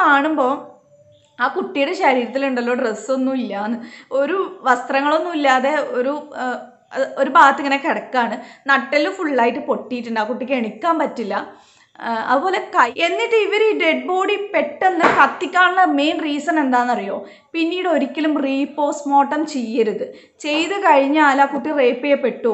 കാണുമ്പോൾ ആ കുട്ടിയുടെ ശരീരത്തിലുണ്ടല്ലോ ഡ്രസ്സൊന്നും എന്ന് ഒരു വസ്ത്രങ്ങളൊന്നും ഇല്ലാതെ ഒരു ഒരു ഭാഗത്ത് ഇങ്ങനെ കിടക്കുകയാണ് നട്ടെല്ല് ഫുള്ളായിട്ട് പൊട്ടിയിട്ടുണ്ട് ആ കുട്ടിക്ക് എണീക്കാൻ പറ്റില്ല അതുപോലെ കൈ എന്നിട്ട് ഇവർ ഈ ഡെഡ് ബോഡി പെട്ടെന്ന് കത്തിക്കാനുള്ള മെയിൻ റീസൺ എന്താണെന്നറിയോ പിന്നീട് ഒരിക്കലും റീപോസ്റ്റ്മോർട്ടം ചെയ്യരുത് ചെയ്ത് കഴിഞ്ഞാൽ ആ കുട്ടി റേപ്പ് ചെയ്യപ്പെട്ടു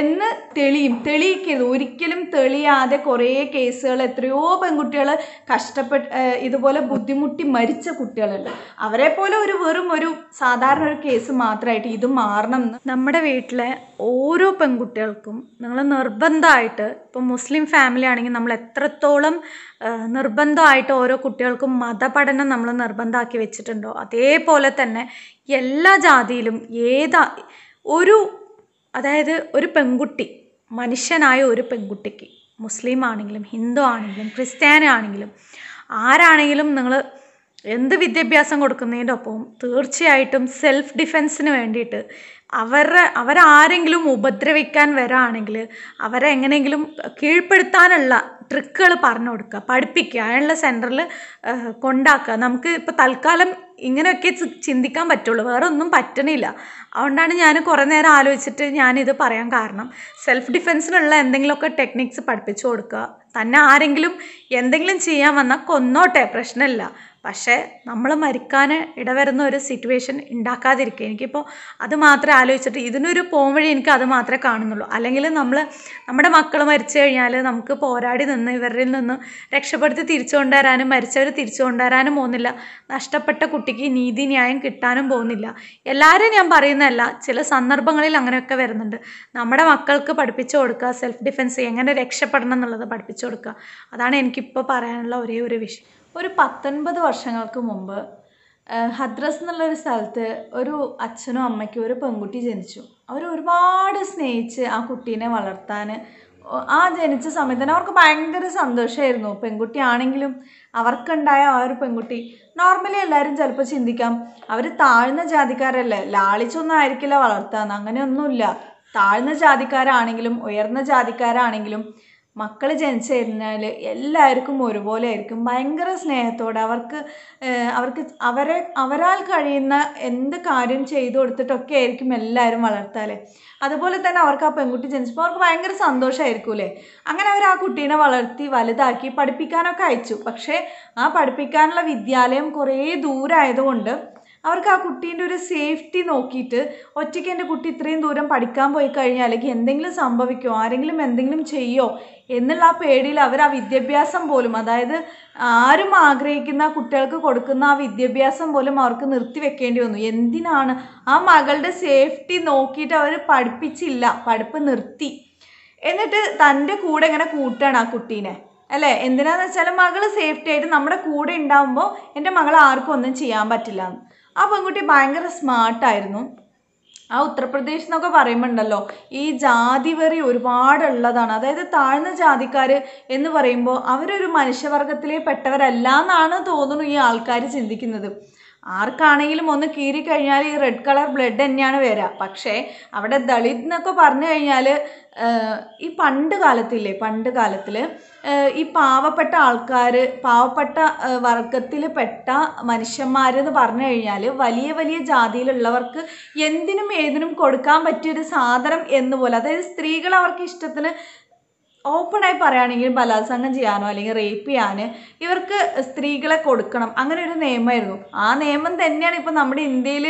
എന്ന് തെളിയും തെളിയിക്കരുത് ഒരിക്കലും തെളിയാതെ കുറേ കേസുകൾ എത്രയോ പെൺകുട്ടികൾ കഷ്ടപ്പെട്ട് ഇതുപോലെ ബുദ്ധിമുട്ടി മരിച്ച കുട്ടികളുണ്ട് അവരെ പോലെ ഒരു വെറും ഒരു സാധാരണ ഒരു കേസ് മാത്രമായിട്ട് ഇത് മാറണം എന്ന് നമ്മുടെ വീട്ടിലെ ഓരോ പെൺകുട്ടികൾക്കും നിങ്ങൾ നിർബന്ധമായിട്ട് ഇപ്പം മുസ്ലിം ഫാമിലി ആണെങ്കിൽ നമ്മൾ എത്ര എത്രത്തോളം നിർബന്ധമായിട്ട് ഓരോ കുട്ടികൾക്കും മതപഠനം നമ്മൾ നിർബന്ധമാക്കി വെച്ചിട്ടുണ്ടോ അതേപോലെ തന്നെ എല്ലാ ജാതിയിലും ഏതാ ഒരു അതായത് ഒരു പെൺകുട്ടി മനുഷ്യനായ ഒരു പെൺകുട്ടിക്ക് മുസ്ലിം ആണെങ്കിലും ഹിന്ദു ആണെങ്കിലും ക്രിസ്ത്യാനി ആണെങ്കിലും ആരാണെങ്കിലും നിങ്ങൾ എന്ത് വിദ്യാഭ്യാസം കൊടുക്കുന്നതിൻ്റെ ഒപ്പം തീർച്ചയായിട്ടും സെൽഫ് ഡിഫെൻസിന് വേണ്ടിയിട്ട് അവരുടെ അവരാരെങ്കിലും ഉപദ്രവിക്കാൻ വരാണെങ്കിൽ അവരെ എങ്ങനെയെങ്കിലും കീഴ്പ്പെടുത്താനുള്ള ട്രിക്കുകൾ പറഞ്ഞു കൊടുക്കുക പഠിപ്പിക്കുക അതിനുള്ള സെൻറ്ററിൽ കൊണ്ടാക്കുക നമുക്ക് ഇപ്പോൾ തൽക്കാലം ഇങ്ങനെയൊക്കെ ചിന്തിക്കാൻ പറ്റുള്ളൂ വേറെ ഒന്നും പറ്റണില്ല അതുകൊണ്ടാണ് ഞാൻ കുറേ നേരം ആലോചിച്ചിട്ട് ഞാനിത് പറയാൻ കാരണം സെൽഫ് ഡിഫെൻസിനുള്ള എന്തെങ്കിലുമൊക്കെ ടെക്നിക്സ് പഠിപ്പിച്ചു കൊടുക്കുക തന്നെ ആരെങ്കിലും എന്തെങ്കിലും ചെയ്യാൻ വന്നാൽ കൊന്നോട്ടെ പ്രശ്നമില്ല പക്ഷേ നമ്മൾ മരിക്കാൻ ഇടവരുന്ന ഒരു സിറ്റുവേഷൻ ഉണ്ടാക്കാതിരിക്കുക എനിക്കിപ്പോൾ അത് മാത്രമേ ആലോചിച്ചിട്ട് ഇതിനൊരു പോംവഴി എനിക്ക് അത് മാത്രമേ കാണുന്നുള്ളൂ അല്ലെങ്കിൽ നമ്മൾ നമ്മുടെ മക്കൾ മരിച്ചു കഴിഞ്ഞാൽ നമുക്ക് പോരാടി നിന്ന് ഇവരിൽ നിന്ന് രക്ഷപ്പെടുത്തി തിരിച്ചു കൊണ്ടുവരാനും മരിച്ചവർ തിരിച്ചു കൊണ്ടുവരാനും പോകുന്നില്ല നഷ്ടപ്പെട്ട കുട്ടിക്ക് നീതി ന്യായം കിട്ടാനും പോകുന്നില്ല എല്ലാവരും ഞാൻ പറയുന്നതല്ല ചില സന്ദർഭങ്ങളിൽ അങ്ങനെയൊക്കെ വരുന്നുണ്ട് നമ്മുടെ മക്കൾക്ക് പഠിപ്പിച്ചു കൊടുക്കുക സെൽഫ് ഡിഫെൻസ് എങ്ങനെ രക്ഷപ്പെടണം എന്നുള്ളത് പഠിപ്പിച്ചു കൊടുക്കുക അതാണ് എനിക്കിപ്പോൾ പറയാനുള്ള ഒരേ ഒരു വിഷയം ഒരു പത്തൊൻപത് വർഷങ്ങൾക്ക് മുമ്പ് ഹദ്രസ് എന്നുള്ളൊരു സ്ഥലത്ത് ഒരു അച്ഛനും അമ്മയ്ക്കും ഒരു പെൺകുട്ടി ജനിച്ചു അവർ ഒരുപാട് സ്നേഹിച്ച് ആ കുട്ടീനെ വളർത്താൻ ആ ജനിച്ച സമയത്ത് തന്നെ അവർക്ക് ഭയങ്കര സന്തോഷമായിരുന്നു പെൺകുട്ടിയാണെങ്കിലും അവർക്കുണ്ടായ ആ ഒരു പെൺകുട്ടി നോർമലി എല്ലാവരും ചിലപ്പോൾ ചിന്തിക്കാം അവർ താഴ്ന്ന ജാതിക്കാരല്ലേ ലാളിച്ചൊന്നും ആയിരിക്കില്ല വളർത്താൻ അങ്ങനെയൊന്നുമില്ല താഴ്ന്ന ജാതിക്കാരാണെങ്കിലും ഉയർന്ന ജാതിക്കാരാണെങ്കിലും മക്കൾ ജനിച്ചു കഴിഞ്ഞാൽ എല്ലാവർക്കും ഒരുപോലെ ആയിരിക്കും ഭയങ്കര സ്നേഹത്തോടെ അവർക്ക് അവർക്ക് അവരെ അവരാൽ കഴിയുന്ന എന്ത് കാര്യം ചെയ്തു കൊടുത്തിട്ടൊക്കെ ആയിരിക്കും എല്ലാവരും വളർത്താൽ അതുപോലെ തന്നെ അവർക്ക് ആ പെൺകുട്ടി ജനിച്ചപ്പോൾ അവർക്ക് ഭയങ്കര സന്തോഷമായിരിക്കൂലേ അങ്ങനെ അവർ ആ കുട്ടീനെ വളർത്തി വലുതാക്കി പഠിപ്പിക്കാനൊക്കെ അയച്ചു പക്ഷേ ആ പഠിപ്പിക്കാനുള്ള വിദ്യാലയം കുറേ ദൂരമായതുകൊണ്ട് അവർക്ക് ആ കുട്ടീൻ്റെ ഒരു സേഫ്റ്റി നോക്കിയിട്ട് ഒറ്റയ്ക്ക് എൻ്റെ കുട്ടി ഇത്രയും ദൂരം പഠിക്കാൻ പോയി കഴിഞ്ഞാൽ അല്ലെങ്കിൽ എന്തെങ്കിലും സംഭവിക്കോ ആരെങ്കിലും എന്തെങ്കിലും ചെയ്യോ എന്നുള്ള ആ പേടിയിൽ അവർ ആ വിദ്യാഭ്യാസം പോലും അതായത് ആരും ആഗ്രഹിക്കുന്ന കുട്ടികൾക്ക് കൊടുക്കുന്ന ആ വിദ്യാഭ്യാസം പോലും അവർക്ക് നിർത്തിവെക്കേണ്ടി വന്നു എന്തിനാണ് ആ മകളുടെ സേഫ്റ്റി നോക്കിയിട്ട് അവർ പഠിപ്പിച്ചില്ല പഠിപ്പ് നിർത്തി എന്നിട്ട് തൻ്റെ കൂടെ ഇങ്ങനെ കൂട്ടാണ് ആ കുട്ടീനെ അല്ലേ എന്തിനാണെന്ന് വെച്ചാൽ മകൾ സേഫ്റ്റി ആയിട്ട് നമ്മുടെ കൂടെ ഉണ്ടാകുമ്പോൾ എൻ്റെ മകൾ ആർക്കും ഒന്നും ചെയ്യാൻ പറ്റില്ല ആ പെൺകുട്ടി ഭയങ്കര സ്മാർട്ടായിരുന്നു ആ ഉത്തർപ്രദേശ് എന്നൊക്കെ പറയുമ്പോണ്ടല്ലോ ഈ ജാതി വെറി ഒരുപാടുള്ളതാണ് അതായത് താഴ്ന്ന ജാതിക്കാർ എന്ന് പറയുമ്പോൾ അവരൊരു മനുഷ്യവർഗത്തിലെ പെട്ടവരല്ല എന്നാണ് തോന്നുന്നു ഈ ആൾക്കാർ ചിന്തിക്കുന്നത് ആർക്കാണെങ്കിലും ഒന്ന് കീറി കഴിഞ്ഞാൽ ഈ റെഡ് കളർ ബ്ലഡ് തന്നെയാണ് വരിക പക്ഷേ അവിടെ ദളിത് എന്നൊക്കെ പറഞ്ഞു കഴിഞ്ഞാൽ ഈ പണ്ട് കാലത്തില്ലേ പണ്ട് കാലത്തിൽ ഈ പാവപ്പെട്ട ആൾക്കാർ പാവപ്പെട്ട വർഗത്തിൽ പെട്ട മനുഷ്യന്മാരെന്ന് പറഞ്ഞു കഴിഞ്ഞാൽ വലിയ വലിയ ജാതിയിലുള്ളവർക്ക് എന്തിനും ഏതിനും കൊടുക്കാൻ പറ്റിയൊരു സാധനം എന്ന് പോലെ അതായത് സ്ത്രീകൾ അവർക്ക് ഇഷ്ടത്തിന് ഓപ്പണായി പറയുകയാണെങ്കിൽ ബലാത്സംഗം ചെയ്യാനോ അല്ലെങ്കിൽ റേപ്പ് ചെയ്യാൻ ഇവർക്ക് സ്ത്രീകളെ കൊടുക്കണം അങ്ങനെ ഒരു നിയമമായിരുന്നു ആ നിയമം തന്നെയാണ് ഇപ്പോൾ നമ്മുടെ ഇന്ത്യയിൽ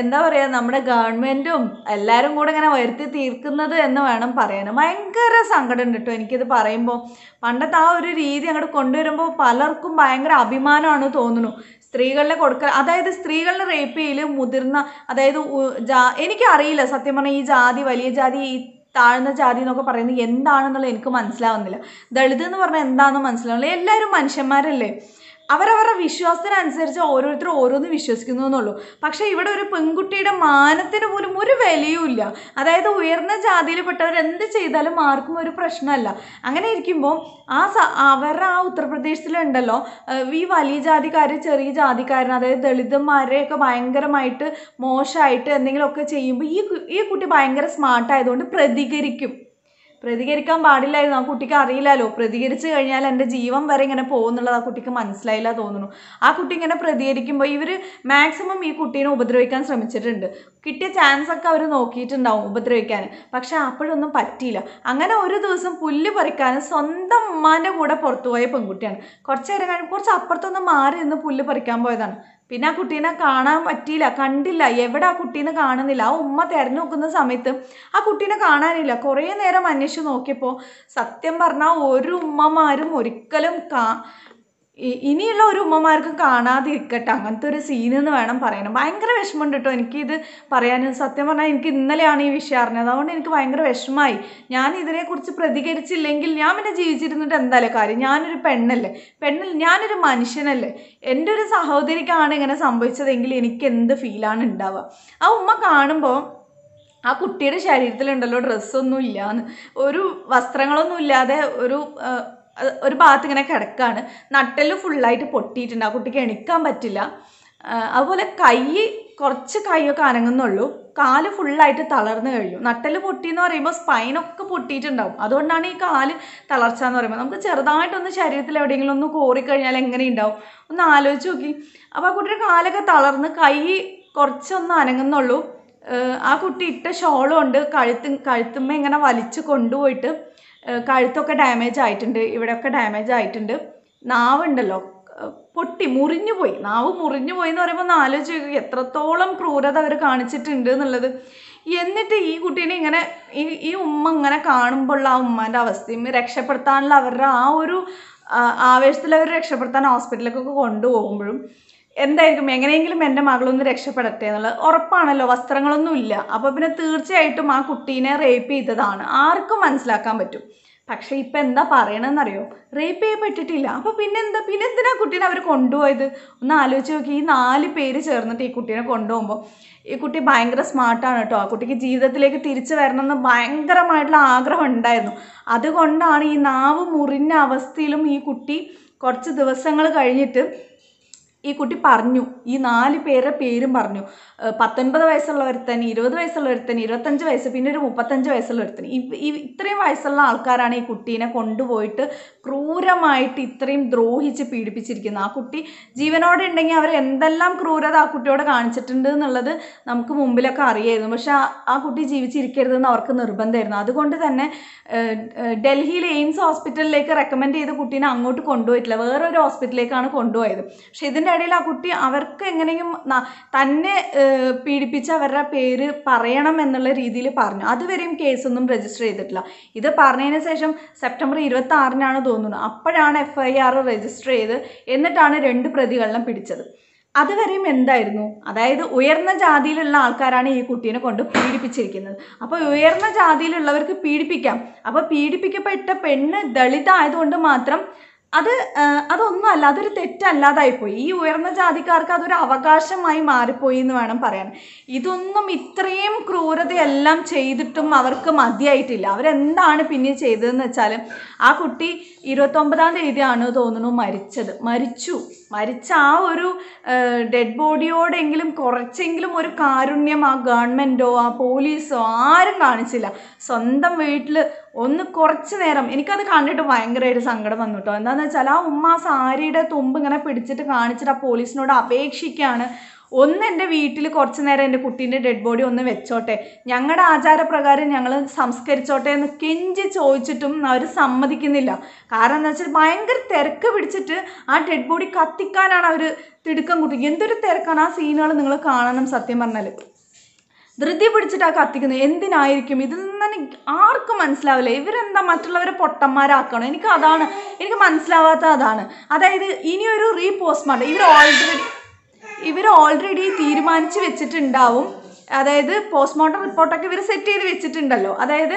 എന്താ പറയുക നമ്മുടെ ഗവൺമെൻറ്റും എല്ലാവരും കൂടെ ഇങ്ങനെ വരുത്തി തീർക്കുന്നത് എന്ന് വേണം പറയാനും ഭയങ്കര സങ്കടം ഉണ്ട് കേട്ടോ എനിക്കിത് പറയുമ്പോൾ പണ്ടത്തെ ആ ഒരു രീതി അങ്ങോട്ട് കൊണ്ടുവരുമ്പോൾ പലർക്കും ഭയങ്കര അഭിമാനമാണ് തോന്നുന്നു സ്ത്രീകളിലെ കൊടുക്ക അതായത് സ്ത്രീകളുടെ റേപ്പ് ചെയ്യൽ മുതിർന്ന അതായത് ജാ എനിക്കറിയില്ല സത്യം പറഞ്ഞാൽ ഈ ജാതി വലിയ ജാതി താഴ്ന്ന ജാതി എന്നൊക്കെ പറയുന്നത് എന്താണെന്നുള്ളത് എനിക്ക് മനസ്സിലാവുന്നില്ല ദളിത് എന്ന് പറഞ്ഞാൽ എന്താണെന്ന് മനസ്സിലാവുന്നില്ല എല്ലാവരും മനുഷ്യന്മാരല്ലേ അവരവരുടെ വിശ്വാസത്തിനനുസരിച്ച് ഓരോരുത്തർ ഓരോന്ന് വിശ്വസിക്കുന്നു എന്നുള്ളൂ പക്ഷേ ഇവിടെ ഒരു പെൺകുട്ടിയുടെ മാനത്തിന് പോലും ഒരു വിലയുമില്ല അതായത് ഉയർന്ന ജാതിയിൽപ്പെട്ടവർ എന്ത് ചെയ്താലും ആർക്കും ഒരു പ്രശ്നമല്ല അങ്ങനെ ഇരിക്കുമ്പോൾ ആ സ അവരുടെ ആ ഉത്തർപ്രദേശിലുണ്ടല്ലോ ഈ വലിയ ജാതിക്കാർ ചെറിയ ജാതിക്കാരൻ അതായത് ദളിതന്മാരെയൊക്കെ ഭയങ്കരമായിട്ട് മോശമായിട്ട് എന്തെങ്കിലുമൊക്കെ ചെയ്യുമ്പോൾ ഈ ഈ കുട്ടി ഭയങ്കര സ്മാർട്ടായതുകൊണ്ട് പ്രതികരിക്കും പ്രതികരിക്കാൻ പാടില്ലായിരുന്നു ആ കുട്ടിക്ക് അറിയില്ലല്ലോ പ്രതികരിച്ചു കഴിഞ്ഞാൽ എൻ്റെ ജീവൻ വരെ ഇങ്ങനെ പോകുന്നുള്ളത് ആ കുട്ടിക്ക് മനസ്സിലായില്ല തോന്നുന്നു ആ കുട്ടി ഇങ്ങനെ പ്രതികരിക്കുമ്പോൾ ഇവർ മാക്സിമം ഈ കുട്ടീനെ ഉപദ്രവിക്കാൻ ശ്രമിച്ചിട്ടുണ്ട് കിട്ടിയ ചാൻസ് ഒക്കെ അവർ നോക്കിയിട്ടുണ്ടാവും ഉപദ്രവിക്കാൻ പക്ഷെ അപ്പോഴൊന്നും പറ്റിയില്ല അങ്ങനെ ഒരു ദിവസം പുല്ല് പറിക്കാൻ സ്വന്തം ഉമ്മാൻ്റെ കൂടെ പുറത്തുപോയ പെൺകുട്ടിയാണ് കുറച്ച് നേരം കഴിഞ്ഞ് കുറച്ച് അപ്പുറത്തൊന്ന് മാറി നിന്ന് പുല്ല് പറിക്കാൻ പോയതാണ് പിന്നെ ആ കുട്ടീനെ കാണാൻ പറ്റിയില്ല കണ്ടില്ല എവിടെ ആ കുട്ടീനെ കാണുന്നില്ല ആ ഉമ്മ തിരഞ്ഞു നോക്കുന്ന സമയത്ത് ആ കുട്ടീനെ കാണാനില്ല കുറേ നേരം അന്വേഷിച്ച് നോക്കിയപ്പോൾ സത്യം പറഞ്ഞാൽ ഒരു ഉമ്മമാരും ഒരിക്കലും കാ ഇനിയുള്ള ഒരു ഉമ്മമാർക്കും കാണാതിരിക്കട്ടെ അങ്ങനത്തെ ഒരു സീൻ എന്ന് വേണം പറയണം ഭയങ്കര വിഷമമുണ്ട് കേട്ടോ എനിക്കിത് പറയാനും സത്യം പറഞ്ഞാൽ എനിക്ക് ഇന്നലെയാണ് ഈ വിഷയം അറിഞ്ഞത് അതുകൊണ്ട് എനിക്ക് ഭയങ്കര വിഷമമായി ഞാൻ ഇതിനെക്കുറിച്ച് പ്രതികരിച്ചില്ലെങ്കിൽ ഞാൻ പിന്നെ ജീവിച്ചിരുന്നിട്ട് എന്തായാലും കാര്യം ഞാനൊരു പെണ്ണല്ലേ പെണ്ണിൽ ഞാനൊരു മനുഷ്യനല്ലേ എൻ്റെ ഒരു സഹോദരിക്കാണ് ഇങ്ങനെ സംഭവിച്ചതെങ്കിൽ എനിക്ക് എന്ത് ഫീലാണ് ഉണ്ടാവുക ആ ഉമ്മ കാണുമ്പോൾ ആ കുട്ടിയുടെ ശരീരത്തിലുണ്ടല്ലോ ഡ്രസ്സൊന്നും ഇല്ലാന്ന് ഒരു വസ്ത്രങ്ങളൊന്നും ഇല്ലാതെ ഒരു ഒരു ഭാഗത്ത് ഇങ്ങനെ കിടക്കുകയാണ് നട്ടൽ ഫുള്ളായിട്ട് പൊട്ടിയിട്ടുണ്ട് ആ കുട്ടിക്ക് എണിക്കാൻ പറ്റില്ല അതുപോലെ കൈ കുറച്ച് കൈയൊക്കെ അനങ്ങുന്നുള്ളൂ കാല് ഫുള്ളായിട്ട് തളർന്നു കഴിഞ്ഞു നട്ടൽ പൊട്ടി എന്ന് പറയുമ്പോൾ സ്പൈനൊക്കെ പൊട്ടിയിട്ടുണ്ടാവും അതുകൊണ്ടാണ് ഈ കാല് തളർച്ച എന്ന് പറയുമ്പോൾ നമുക്ക് ചെറുതായിട്ടൊന്ന് ശരീരത്തിൽ എവിടെയെങ്കിലും ഒന്ന് കോറിക്കഴിഞ്ഞാൽ എങ്ങനെ ഉണ്ടാവും ഒന്ന് ആലോചിച്ച് നോക്കി അപ്പോൾ ആ കുട്ടിയുടെ കാലൊക്കെ തളർന്ന് കൈ കുറച്ചൊന്ന് അനങ്ങുന്നുള്ളൂ ആ കുട്ടി ഇട്ട ഷോളുണ്ട് ഉണ്ട് കഴുത്ത് കഴുത്തുമ്മ ഇങ്ങനെ വലിച്ച് കൊണ്ടുപോയിട്ട് കഴുത്തൊക്കെ ഡാമേജ് ആയിട്ടുണ്ട് ഇവിടെയൊക്കെ ഡാമേജ് ആയിട്ടുണ്ട് നാവുണ്ടല്ലോ പൊട്ടി മുറിഞ്ഞു പോയി നാവ് മുറിഞ്ഞു പോയി എന്ന് പറയുമ്പോൾ ഒന്ന് ആലോചിച്ച് എത്രത്തോളം ക്രൂരത അവർ കാണിച്ചിട്ടുണ്ട് എന്നുള്ളത് എന്നിട്ട് ഈ കുട്ടീനെ ഇങ്ങനെ ഈ ഈ ഉമ്മ ഇങ്ങനെ കാണുമ്പോഴുള്ള ആ ഉമ്മാൻ്റെ അവസ്ഥയും രക്ഷപ്പെടുത്താനുള്ള അവരുടെ ആ ഒരു ആവേശത്തിൽ അവർ രക്ഷപ്പെടുത്താൻ ഹോസ്പിറ്റലിലേക്കൊക്കെ കൊണ്ടുപോകുമ്പോഴും എന്തായിരിക്കും എങ്ങനെയെങ്കിലും എൻ്റെ മകളൊന്ന് രക്ഷപ്പെടട്ടെ എന്നുള്ളത് ഉറപ്പാണല്ലോ വസ്ത്രങ്ങളൊന്നും ഇല്ല അപ്പോൾ പിന്നെ തീർച്ചയായിട്ടും ആ കുട്ടീനെ റേപ്പ് ചെയ്തതാണ് ആർക്കും മനസ്സിലാക്കാൻ പറ്റും പക്ഷെ ഇപ്പം എന്താ പറയണമെന്നറിയോ റേപ്പ് ചെയ്യാൻ അപ്പോൾ പിന്നെ എന്താ പിന്നെ എന്തിനാ കുട്ടീനെ അവർ കൊണ്ടുപോയത് ഒന്ന് ആലോചിച്ച് നോക്കി ഈ നാല് പേര് ചേർന്നിട്ട് ഈ കുട്ടീനെ കൊണ്ടുപോകുമ്പോൾ ഈ കുട്ടി ഭയങ്കര സ്മാർട്ടാണ് കേട്ടോ ആ കുട്ടിക്ക് ജീവിതത്തിലേക്ക് തിരിച്ചു വരണമെന്ന് ഭയങ്കരമായിട്ടുള്ള ആഗ്രഹം ഉണ്ടായിരുന്നു അതുകൊണ്ടാണ് ഈ നാവ് മുറിഞ്ഞ അവസ്ഥയിലും ഈ കുട്ടി കുറച്ച് ദിവസങ്ങൾ കഴിഞ്ഞിട്ട് ഈ കുട്ടി പറഞ്ഞു ഈ നാല് പേരുടെ പേരും പറഞ്ഞു പത്തൊൻപത് വയസ്സുള്ള ഒരുത്തൻ ഇരുപത് വയസ്സുള്ള ഒരുത്തൻ ഇരുപത്തഞ്ച് വയസ്സ് പിന്നെ ഒരു മുപ്പത്തഞ്ച് വയസ്സുള്ള ഒരുത്തൻ ഈ ഇത്രയും വയസ്സുള്ള ആൾക്കാരാണ് ഈ കുട്ടീനെ കൊണ്ടുപോയിട്ട് ക്രൂരമായിട്ട് ഇത്രയും ദ്രോഹിച്ച് പീഡിപ്പിച്ചിരിക്കുന്നത് ആ കുട്ടി ജീവനോടെ ഉണ്ടെങ്കിൽ അവർ എന്തെല്ലാം ക്രൂരത ആ കുട്ടിയോട് കാണിച്ചിട്ടുണ്ട് എന്നുള്ളത് നമുക്ക് മുമ്പിലൊക്കെ അറിയായിരുന്നു പക്ഷേ ആ കുട്ടി ജീവിച്ചിരിക്കരുതെന്ന് അവർക്ക് നിർബന്ധമായിരുന്നു അതുകൊണ്ട് തന്നെ ഡൽഹിയിൽ എയിംസ് ഹോസ്പിറ്റലിലേക്ക് റെക്കമെൻഡ് ചെയ്ത കുട്ടീനെ അങ്ങോട്ട് കൊണ്ടുപോയിട്ടില്ല വേറൊരു ഹോസ്പിറ്റലിലേക്കാണ് കൊണ്ടുപോയത് പക്ഷേ ഇതിൻ്റെ അതിൻ്റെ ഇടയിൽ ആ കുട്ടി അവർക്ക് എങ്ങനെയും തന്നെ പീഡിപ്പിച്ച അവരുടെ പേര് പറയണം എന്നുള്ള രീതിയിൽ പറഞ്ഞു അതുവരെയും കേസൊന്നും രജിസ്റ്റർ ചെയ്തിട്ടില്ല ഇത് പറഞ്ഞതിന് ശേഷം സെപ്റ്റംബർ ഇരുപത്തി ആറിനാണ് തോന്നുന്നത് അപ്പോഴാണ് എഫ് ഐ ആർ രജിസ്റ്റർ ചെയ്ത് എന്നിട്ടാണ് രണ്ട് പ്രതികളിലും പിടിച്ചത് അതുവരെയും എന്തായിരുന്നു അതായത് ഉയർന്ന ജാതിയിലുള്ള ആൾക്കാരാണ് ഈ കുട്ടീനെ കൊണ്ട് പീഡിപ്പിച്ചിരിക്കുന്നത് അപ്പോൾ ഉയർന്ന ജാതിയിലുള്ളവർക്ക് പീഡിപ്പിക്കാം അപ്പോൾ പീഡിപ്പിക്കപ്പെട്ട പെണ്ണ് ദളിതായതുകൊണ്ട് മാത്രം അത് അതൊന്നുമല്ല അതൊരു തെറ്റല്ലാതായിപ്പോയി ഈ ഉയർന്ന ജാതിക്കാർക്ക് അതൊരു അവകാശമായി മാറിപ്പോയി എന്ന് വേണം പറയാൻ ഇതൊന്നും ഇത്രയും ക്രൂരതയെല്ലാം ചെയ്തിട്ടും അവർക്ക് മതിയായിട്ടില്ല അവരെന്താണ് പിന്നെ ചെയ്തതെന്ന് വെച്ചാൽ ആ കുട്ടി ഇരുപത്തൊമ്പതാം തീയതിയാണ് തോന്നുന്നു മരിച്ചത് മരിച്ചു മരിച്ച ആ ഒരു ഡെഡ് ബോഡിയോടെങ്കിലും കുറച്ചെങ്കിലും ഒരു കാരുണ്യം ആ ഗവൺമെൻറ്റോ ആ പോലീസോ ആരും കാണിച്ചില്ല സ്വന്തം വീട്ടിൽ ഒന്ന് കുറച്ച് നേരം എനിക്കത് കണ്ടിട്ട് ഭയങ്കരമായിട്ട് സങ്കടം വന്നു കേട്ടോ എന്താണെന്ന് വെച്ചാൽ ആ ഉമ്മ ആ സാരിയുടെ തുമ്പ് ഇങ്ങനെ പിടിച്ചിട്ട് കാണിച്ചിട്ട് ആ പോലീസിനോട് അപേക്ഷിക്കുകയാണ് ഒന്ന് എൻ്റെ വീട്ടിൽ കുറച്ച് നേരം എൻ്റെ കുട്ടീൻ്റെ ഡെഡ് ബോഡി ഒന്ന് വെച്ചോട്ടെ ഞങ്ങളുടെ ആചാരപ്രകാരം ഞങ്ങൾ സംസ്കരിച്ചോട്ടെ എന്ന് കെഞ്ചി ചോദിച്ചിട്ടും അവർ സമ്മതിക്കുന്നില്ല കാരണം എന്താ വെച്ചാൽ ഭയങ്കര തിരക്ക് പിടിച്ചിട്ട് ആ ഡെഡ് ബോഡി കത്തിക്കാനാണ് അവർ തിടുക്കം കൂട്ടി എന്തൊരു തിരക്കാണ് ആ സീനുകൾ നിങ്ങൾ കാണണം സത്യം പറഞ്ഞാൽ ധൃതി പിടിച്ചിട്ടാ കത്തിക്കുന്നത് എന്തിനായിരിക്കും ഇതിൽ നിന്ന് ആർക്കും മനസ്സിലാവില്ല ഇവരെന്താ മറ്റുള്ളവരെ പൊട്ടന്മാരാക്കണം എനിക്ക് അതാണ് എനിക്ക് മനസ്സിലാവാത്ത അതാണ് അതായത് ഇനിയൊരു റീപോസ്റ്റ്മോർട്ടം ഇവർ ഓൾറെഡി ഇവർ ഓൾറെഡി തീരുമാനിച്ച് വെച്ചിട്ടുണ്ടാവും അതായത് പോസ്റ്റ്മോർട്ടം റിപ്പോർട്ടൊക്കെ ഇവർ സെറ്റ് ചെയ്ത് വെച്ചിട്ടുണ്ടല്ലോ അതായത്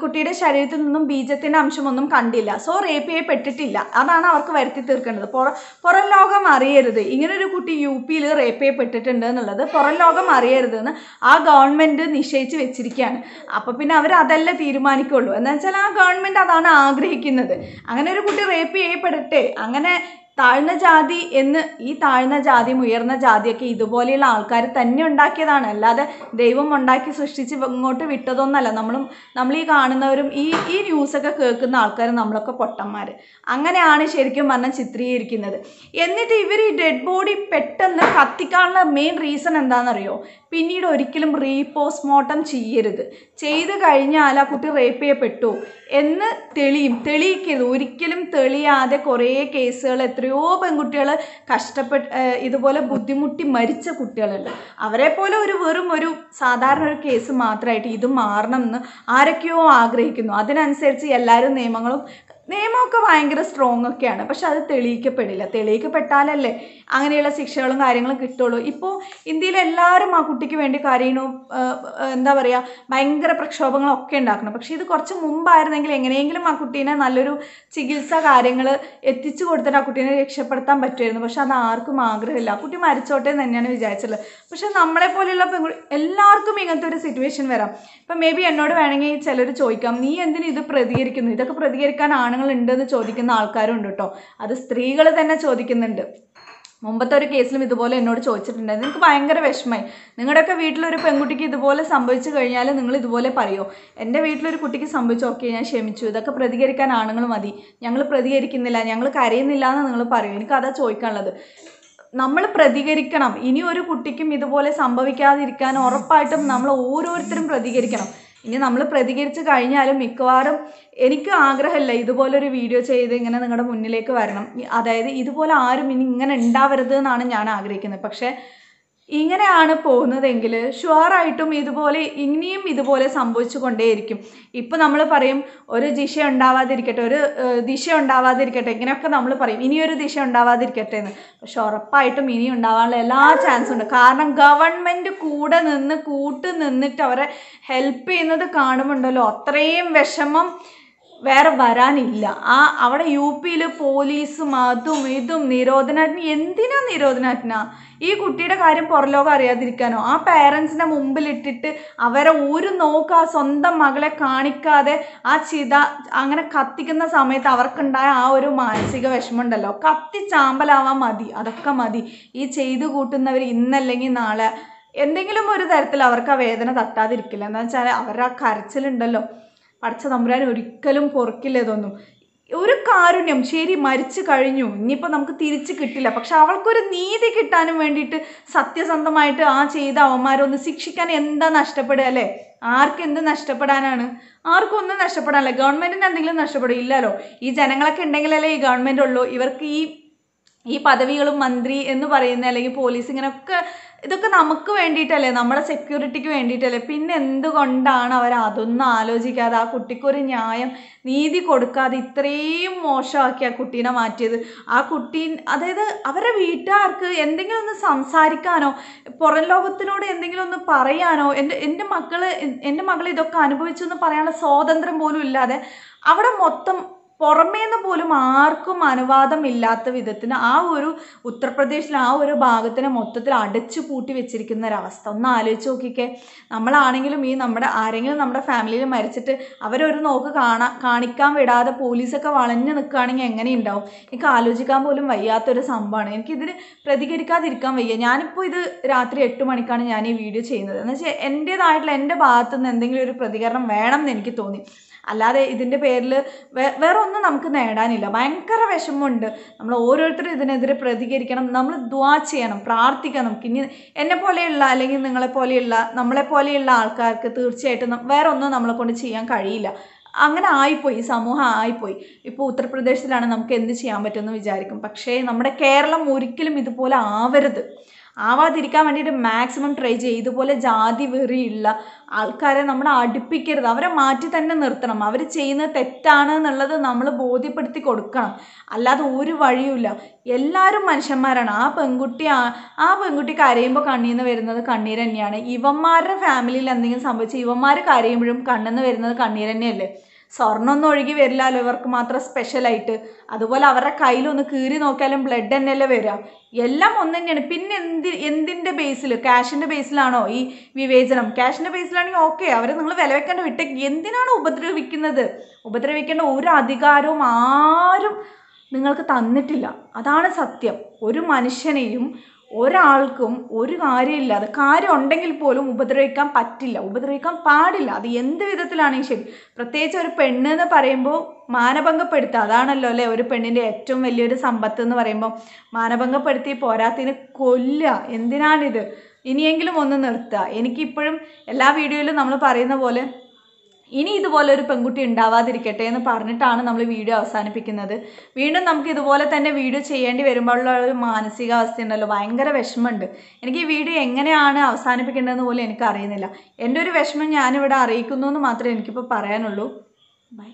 കുട്ടിയുടെ ശരീരത്തിൽ നിന്നും ബീജത്തിൻ്റെ അംശമൊന്നും കണ്ടില്ല സോ റേപ്പ് ചെയ്യപ്പെട്ടിട്ടില്ല അതാണ് അവർക്ക് വരുത്തി തീർക്കേണ്ടത് പുറ പുറം ലോകം അറിയരുത് ഇങ്ങനൊരു കുട്ടി യു പിയിൽ റേപ്പ് ചെയ്യപ്പെട്ടിട്ടുണ്ട് എന്നുള്ളത് പുറം ലോകം അറിയരുതെന്ന് ആ ഗവൺമെൻറ് നിശ്ചയിച്ച് വെച്ചിരിക്കുകയാണ് അപ്പോൾ പിന്നെ അവർ അതല്ല തീരുമാനിക്കുള്ളൂ എന്ന് വെച്ചാൽ ആ ഗവൺമെൻറ് അതാണ് ആഗ്രഹിക്കുന്നത് അങ്ങനെ ഒരു കുട്ടി റേപ്പ് ചെയ്യപ്പെടട്ടെ അങ്ങനെ താഴ്ന്ന ജാതി എന്ന് ഈ താഴ്ന്ന ജാതിയും ഉയർന്ന ജാതിയൊക്കെ ഇതുപോലെയുള്ള ആൾക്കാർ തന്നെ ഉണ്ടാക്കിയതാണ് അല്ലാതെ ദൈവം ഉണ്ടാക്കി സൃഷ്ടിച്ച് ഇങ്ങോട്ട് വിട്ടതൊന്നല്ല നമ്മളും നമ്മൾ ഈ കാണുന്നവരും ഈ ഈ ന്യൂസൊക്കെ കേൾക്കുന്ന ആൾക്കാർ നമ്മളൊക്കെ പൊട്ടന്മാർ അങ്ങനെയാണ് ശരിക്കും പറഞ്ഞാൽ ചിത്രീകരിക്കുന്നത് എന്നിട്ട് ഇവർ ഈ ഡെഡ് ബോഡി പെട്ടെന്ന് കത്തിക്കാനുള്ള മെയിൻ റീസൺ എന്താണെന്നറിയോ പിന്നീട് ഒരിക്കലും മോർട്ടം ചെയ്യരുത് ചെയ്ത് കഴിഞ്ഞാൽ ആ കുട്ടി റേപ്പ് ചെയ്യപ്പെട്ടു എന്ന് തെളിയും തെളിയിക്കരുത് ഒരിക്കലും തെളിയാതെ കുറേ കേസുകൾ എത്രയോ പെൺകുട്ടികൾ കഷ്ടപ്പെട്ട് ഇതുപോലെ ബുദ്ധിമുട്ടി മരിച്ച കുട്ടികളുണ്ട് അവരെ പോലെ ഒരു വെറും ഒരു സാധാരണ ഒരു കേസ് മാത്രമായിട്ട് ഇത് മാറണം എന്ന് ആരൊക്കെയോ ആഗ്രഹിക്കുന്നു അതിനനുസരിച്ച് എല്ലാവരും നിയമങ്ങളും നിയമമൊക്കെ ഭയങ്കര സ്ട്രോങ് ഒക്കെയാണ് പക്ഷെ അത് തെളിയിക്കപ്പെടില്ല തെളിയിക്കപ്പെട്ടാലല്ലേ അങ്ങനെയുള്ള ശിക്ഷകളും കാര്യങ്ങളും കിട്ടുള്ളൂ ഇപ്പോൾ ഇന്ത്യയിൽ എല്ലാവരും ആ കുട്ടിക്ക് വേണ്ടി കരയണു എന്താ പറയുക ഭയങ്കര പ്രക്ഷോഭങ്ങളൊക്കെ ഉണ്ടാക്കണം പക്ഷേ ഇത് കുറച്ച് മുമ്പായിരുന്നെങ്കിൽ എങ്ങനെയെങ്കിലും ആ കുട്ടീനെ നല്ലൊരു ചികിത്സ കാര്യങ്ങൾ എത്തിച്ചു കൊടുത്തിട്ട് ആ കുട്ടീനെ രക്ഷപ്പെടുത്താൻ പറ്റുമായിരുന്നു പക്ഷെ അത് ആർക്കും ആഗ്രഹമില്ല ആ കുട്ടി മരിച്ചോട്ടെ എന്ന് തന്നെയാണ് വിചാരിച്ചിട്ടുള്ളത് പക്ഷെ നമ്മളെ പോലെയുള്ള പെൺകുട്ടി എല്ലാവർക്കും ഇങ്ങനത്തെ ഒരു സിറ്റുവേഷൻ വരാം ഇപ്പം മേ ബി എന്നോട് വേണമെങ്കിൽ ചിലർ ചോദിക്കാം നീ എന്തിനു ഇത് പ്രതികരിക്കുന്നു ഇതൊക്കെ പ്രതികരിക്കാനാണ് പ്രമാണങ്ങൾ ഉണ്ടെന്ന് ചോദിക്കുന്ന ആൾക്കാരും ഉണ്ട് കേട്ടോ അത് സ്ത്രീകൾ തന്നെ ചോദിക്കുന്നുണ്ട് മുമ്പത്തെ ഒരു കേസിലും ഇതുപോലെ എന്നോട് ചോദിച്ചിട്ടുണ്ടായി നിങ്ങൾക്ക് ഭയങ്കര വിഷമമായി നിങ്ങളുടെയൊക്കെ വീട്ടിലൊരു പെൺകുട്ടിക്ക് ഇതുപോലെ സംഭവിച്ചു കഴിഞ്ഞാൽ നിങ്ങൾ ഇതുപോലെ പറയുമോ എൻ്റെ വീട്ടിലൊരു കുട്ടിക്ക് സംഭവിച്ചു ഓക്കെ ഞാൻ ക്ഷമിച്ചു ഇതൊക്കെ പ്രതികരിക്കാൻ ആണുങ്ങൾ മതി ഞങ്ങൾ പ്രതികരിക്കുന്നില്ല ഞങ്ങൾ കരയുന്നില്ല എന്ന് നിങ്ങൾ പറയും എനിക്ക് അതാ ചോദിക്കാനുള്ളത് നമ്മൾ പ്രതികരിക്കണം ഇനി ഒരു കുട്ടിക്കും ഇതുപോലെ സംഭവിക്കാതിരിക്കാൻ ഉറപ്പായിട്ടും നമ്മൾ ഓരോരുത്തരും പ്രതികരിക്കണം ഇനി നമ്മൾ പ്രതികരിച്ച് കഴിഞ്ഞാലും മിക്കവാറും എനിക്ക് ആഗ്രഹമില്ല ഇതുപോലൊരു വീഡിയോ ചെയ്ത് ഇങ്ങനെ നിങ്ങളുടെ മുന്നിലേക്ക് വരണം അതായത് ഇതുപോലെ ആരും ഇനി ഇങ്ങനെ ഉണ്ടാവരുത് എന്നാണ് ഞാൻ ആഗ്രഹിക്കുന്നത് പക്ഷേ ഇങ്ങനെയാണ് പോകുന്നതെങ്കിൽ ഷുവറായിട്ടും ഇതുപോലെ ഇനിയും ഇതുപോലെ സംഭവിച്ചു കൊണ്ടേയിരിക്കും ഇപ്പം നമ്മൾ പറയും ഒരു ദിശ ഉണ്ടാവാതിരിക്കട്ടെ ഒരു ദിശ ഉണ്ടാവാതിരിക്കട്ടെ ഇങ്ങനെയൊക്കെ നമ്മൾ പറയും ഇനിയൊരു ദിശ ഉണ്ടാവാതിരിക്കട്ടെ എന്ന് പക്ഷെ ഉറപ്പായിട്ടും ഇനി ഉണ്ടാവാനുള്ള എല്ലാ ചാൻസും ഉണ്ട് കാരണം ഗവൺമെൻറ് കൂടെ നിന്ന് കൂട്ട് നിന്നിട്ട് അവരെ ഹെൽപ്പ് ചെയ്യുന്നത് കാണുമുണ്ടല്ലോ അത്രയും വിഷമം വേറെ വരാനില്ല ആ അവിടെ യു പിയിൽ പോലീസും അതും ഇതും നിരോധനാജ്ഞ എന്തിനാ നിരോധനാജ്ഞ ഈ കുട്ടിയുടെ കാര്യം പുറലോകം അറിയാതിരിക്കാനോ ആ പേരൻസിൻ്റെ മുമ്പിലിട്ടിട്ട് അവരെ ഒരു നോക്ക് ആ സ്വന്തം മകളെ കാണിക്കാതെ ആ ചിത അങ്ങനെ കത്തിക്കുന്ന സമയത്ത് അവർക്കുണ്ടായ ആ ഒരു മാനസിക വിഷമം ഉണ്ടല്ലോ കത്തിച്ചാമ്പലാവാൻ മതി അതൊക്കെ മതി ഈ ചെയ്തു കൂട്ടുന്നവർ ഇന്നല്ലെങ്കിൽ നാളെ എന്തെങ്കിലും ഒരു തരത്തിൽ അവർക്ക് ആ വേദന തട്ടാതിരിക്കില്ല എന്താ വെച്ചാൽ അവരുടെ ആ കരച്ചിലുണ്ടല്ലോ അടച്ച തമ്പുരാൻ ഒരിക്കലും പൊറുക്കില്ല ഇതൊന്നും ഒരു കാരുണ്യം ശരി മരിച്ചു കഴിഞ്ഞു ഇനിയിപ്പോൾ നമുക്ക് തിരിച്ച് കിട്ടില്ല പക്ഷെ അവൾക്കൊരു നീതി കിട്ടാനും വേണ്ടിയിട്ട് സത്യസന്ധമായിട്ട് ആ ചെയ്ത അവന്മാരൊന്ന് ശിക്ഷിക്കാൻ എന്താ നഷ്ടപ്പെടുക അല്ലേ ആർക്ക് എന്ത് നഷ്ടപ്പെടാനാണ് ആർക്കും ഒന്നും നഷ്ടപ്പെടാനല്ല ഗവൺമെൻറ്റിന് എന്തെങ്കിലും നഷ്ടപ്പെടും ഇല്ലല്ലോ ഈ ജനങ്ങളൊക്കെ ഉണ്ടെങ്കിലല്ലേ ഈ ഗവൺമെൻറ് ഉള്ളൂ ഇവർക്ക് ഈ ഈ പദവികളും മന്ത്രി എന്ന് പറയുന്ന അല്ലെങ്കിൽ പോലീസ് ഇങ്ങനെയൊക്കെ ഇതൊക്കെ നമുക്ക് വേണ്ടിയിട്ടല്ലേ നമ്മുടെ സെക്യൂരിറ്റിക്ക് വേണ്ടിയിട്ടല്ലേ പിന്നെ എന്തുകൊണ്ടാണ് അവർ അതൊന്നും ആലോചിക്കാതെ ആ കുട്ടിക്കൊരു ന്യായം നീതി കൊടുക്കാതെ ഇത്രയും മോശമാക്കി ആ കുട്ടീനെ മാറ്റിയത് ആ കുട്ടി അതായത് അവരുടെ വീട്ടുകാർക്ക് എന്തെങ്കിലും ഒന്ന് സംസാരിക്കാനോ പുറം ലോകത്തിനോട് എന്തെങ്കിലും ഒന്ന് പറയാനോ എൻ്റെ എൻ്റെ മക്കൾ എൻ്റെ മകൾ ഇതൊക്കെ അനുഭവിച്ചു എന്ന് പറയാനുള്ള സ്വാതന്ത്ര്യം പോലും ഇല്ലാതെ അവിടെ മൊത്തം നിന്ന് പോലും ആർക്കും അനുവാദം ഇല്ലാത്ത വിധത്തിന് ആ ഒരു ഉത്തർപ്രദേശിലെ ആ ഒരു ഭാഗത്തിനെ മൊത്തത്തിൽ അടച്ചു പൂട്ടി വെച്ചിരിക്കുന്ന ഒരവസ്ഥ ഒന്ന് ആലോചിച്ച് നോക്കിക്കേ നമ്മളാണെങ്കിലും ഈ നമ്മുടെ ആരെങ്കിലും നമ്മുടെ ഫാമിലിയിൽ മരിച്ചിട്ട് അവരൊരു നോക്ക് കാണാ കാണിക്കാൻ വിടാതെ പോലീസൊക്കെ വളഞ്ഞു നിൽക്കുകയാണെങ്കിൽ എങ്ങനെയുണ്ടാവും എനിക്ക് ആലോചിക്കാൻ പോലും വയ്യാത്തൊരു സംഭവമാണ് എനിക്കിതിന് പ്രതികരിക്കാതിരിക്കാൻ വയ്യ ഞാനിപ്പോൾ ഇത് രാത്രി എട്ട് മണിക്കാണ് ഞാൻ ഈ വീഡിയോ ചെയ്യുന്നത് എന്ന് വെച്ചാൽ എൻ്റേതായിട്ടുള്ള എൻ്റെ ഭാഗത്തുനിന്ന് എന്തെങ്കിലും ഒരു പ്രതികരണം വേണം എന്ന് എനിക്ക് തോന്നി അല്ലാതെ ഇതിൻ്റെ പേരിൽ വേ വേറെ ഒന്നും നമുക്ക് നേടാനില്ല ഭയങ്കര വിഷമമുണ്ട് നമ്മൾ ഓരോരുത്തരും ഇതിനെതിരെ പ്രതികരിക്കണം നമ്മൾ ദ്വാ ചെയ്യണം പ്രാർത്ഥിക്കണം ഇനി പോലെയുള്ള അല്ലെങ്കിൽ നിങ്ങളെപ്പോലെയുള്ള നമ്മളെപ്പോലെയുള്ള ആൾക്കാർക്ക് തീർച്ചയായിട്ടും വേറെ ഒന്നും നമ്മളെ കൊണ്ട് ചെയ്യാൻ കഴിയില്ല അങ്ങനെ ആയിപ്പോയി സമൂഹം ആയിപ്പോയി ഇപ്പോൾ ഉത്തർപ്രദേശിലാണ് നമുക്ക് എന്ത് ചെയ്യാൻ പറ്റുമെന്ന് വിചാരിക്കും പക്ഷേ നമ്മുടെ കേരളം ഒരിക്കലും ഇതുപോലെ ആവരുത് ആവാതിരിക്കാൻ വേണ്ടിയിട്ട് മാക്സിമം ട്രൈ ചെയ്യുക ഇതുപോലെ ജാതി വെറിയുള്ള ആൾക്കാരെ നമ്മൾ അടുപ്പിക്കരുത് അവരെ മാറ്റി തന്നെ നിർത്തണം അവർ ചെയ്യുന്നത് തെറ്റാണ് എന്നുള്ളത് നമ്മൾ ബോധ്യപ്പെടുത്തി കൊടുക്കണം അല്ലാതെ ഒരു വഴിയുമില്ല എല്ലാവരും മനുഷ്യന്മാരാണ് ആ പെൺകുട്ടി ആ പെൺകുട്ടി കരയുമ്പോൾ കണ്ണീർ നിന്ന് വരുന്നത് കണ്ണീർ തന്നെയാണ് ഇവന്മാരുടെ ഫാമിലിയിൽ എന്തെങ്കിലും സംഭവിച്ചാൽ ഇവന്മാർ കരയുമ്പോഴും കണ്ണിൽ നിന്ന് വരുന്നത് കണ്ണീർ തന്നെയല്ലേ സ്വർണ്ണമൊന്നും ഒഴുകി വരില്ലല്ലോ ഇവർക്ക് മാത്രം സ്പെഷ്യലായിട്ട് അതുപോലെ അവരുടെ കയ്യിലൊന്ന് കീറി നോക്കിയാലും ബ്ലഡ് തന്നെയല്ലേ വരിക എല്ലാം ഒന്ന് തന്നെയാണ് പിന്നെ എന്ത് എന്തിൻ്റെ ബേസിൽ ക്യാഷിൻ്റെ ബേസിലാണോ ഈ വിവേചനം ക്യാഷിൻ്റെ ബേസിലാണെങ്കിൽ ഓക്കെ അവർ നിങ്ങൾ വില വെക്കേണ്ട വിട്ടേക്ക് എന്തിനാണ് ഉപദ്രവിക്കുന്നത് ഉപദ്രവിക്കേണ്ട ഒരു അധികാരവും ആരും നിങ്ങൾക്ക് തന്നിട്ടില്ല അതാണ് സത്യം ഒരു മനുഷ്യനെയും ഒരാൾക്കും ഒരു കാര്യമില്ല അത് കാര്യം ഉണ്ടെങ്കിൽ പോലും ഉപദ്രവിക്കാൻ പറ്റില്ല ഉപദ്രവിക്കാൻ പാടില്ല അത് എന്ത് വിധത്തിലാണെങ്കിൽ ശരി പ്രത്യേകിച്ച് ഒരു പെണ്ണ് എന്ന് പറയുമ്പോൾ മാനഭംഗപ്പെടുത്തുക അതാണല്ലോ അല്ലേ ഒരു പെണ്ണിൻ്റെ ഏറ്റവും വലിയൊരു സമ്പത്ത് എന്ന് പറയുമ്പോൾ മാനഭംഗപ്പെടുത്തി പോരാത്തിന് കൊല്ലുക എന്തിനാണിത് ഇനിയെങ്കിലും ഒന്ന് നിർത്തുക എനിക്കിപ്പോഴും എല്ലാ വീഡിയോയിലും നമ്മൾ പറയുന്ന പോലെ ഇനി ഇതുപോലെ ഒരു പെൺകുട്ടി ഉണ്ടാവാതിരിക്കട്ടെ എന്ന് പറഞ്ഞിട്ടാണ് നമ്മൾ വീഡിയോ അവസാനിപ്പിക്കുന്നത് വീണ്ടും നമുക്ക് ഇതുപോലെ തന്നെ വീഡിയോ ചെയ്യേണ്ടി വരുമ്പോഴുള്ള ഒരു മാനസികാവസ്ഥ ഉണ്ടല്ലോ ഭയങ്കര വിഷമമുണ്ട് എനിക്ക് ഈ വീഡിയോ എങ്ങനെയാണ് അവസാനിപ്പിക്കേണ്ടതെന്ന് പോലും എനിക്കറിയുന്നില്ല എൻ്റെ ഒരു വിഷമം ഞാനിവിടെ അറിയിക്കുന്നു എന്ന് മാത്രമേ എനിക്കിപ്പോൾ പറയാനുള്ളൂ ബൈ